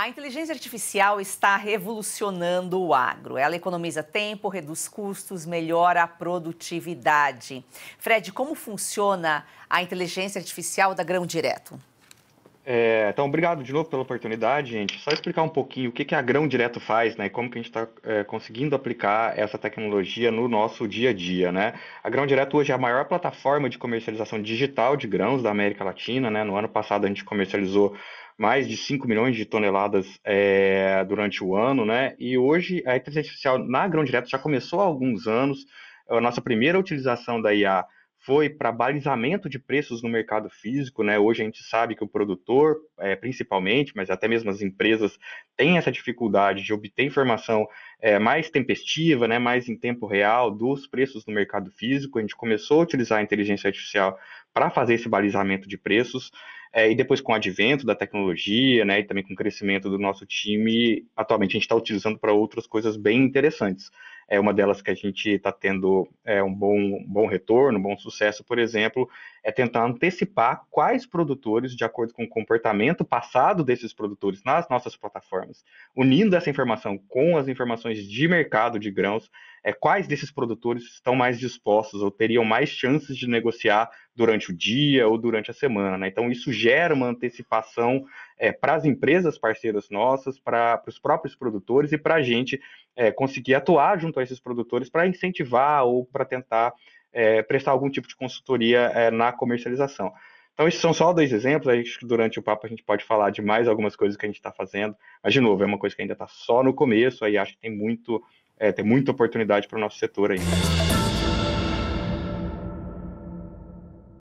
A inteligência artificial está revolucionando o agro. Ela economiza tempo, reduz custos, melhora a produtividade. Fred, como funciona a inteligência artificial da Grão Direto? É, então, obrigado de novo pela oportunidade, gente. Só explicar um pouquinho o que, que a Grão Direto faz, né? E como que a gente está é, conseguindo aplicar essa tecnologia no nosso dia a dia, né? A Grão Direto hoje é a maior plataforma de comercialização digital de grãos da América Latina, né? No ano passado a gente comercializou mais de 5 milhões de toneladas é, durante o ano, né? E hoje a inteligência artificial na grão direto já começou há alguns anos. A nossa primeira utilização da IA foi para balizamento de preços no mercado físico, né? Hoje a gente sabe que o produtor, é, principalmente, mas até mesmo as empresas têm essa dificuldade de obter informação é, mais tempestiva, né? Mais em tempo real dos preços no mercado físico. A gente começou a utilizar a inteligência artificial para fazer esse balizamento de preços é, e depois com o advento da tecnologia, né? E também com o crescimento do nosso time, atualmente a gente está utilizando para outras coisas bem interessantes. É uma delas que a gente está tendo é, um, bom, um bom retorno, um bom sucesso, por exemplo, é tentar antecipar quais produtores, de acordo com o comportamento passado desses produtores nas nossas plataformas, unindo essa informação com as informações de mercado de grãos, é, quais desses produtores estão mais dispostos ou teriam mais chances de negociar durante o dia ou durante a semana. Né? Então, isso gera uma antecipação é, para as empresas parceiras nossas, para os próprios produtores e para a gente é, conseguir atuar junto a esses produtores para incentivar ou para tentar é, prestar algum tipo de consultoria é, na comercialização. Então, esses são só dois exemplos. Acho que durante o papo a gente pode falar de mais algumas coisas que a gente está fazendo. Mas, de novo, é uma coisa que ainda está só no começo, aí acho que tem muito é, tem muita oportunidade para o nosso setor ainda.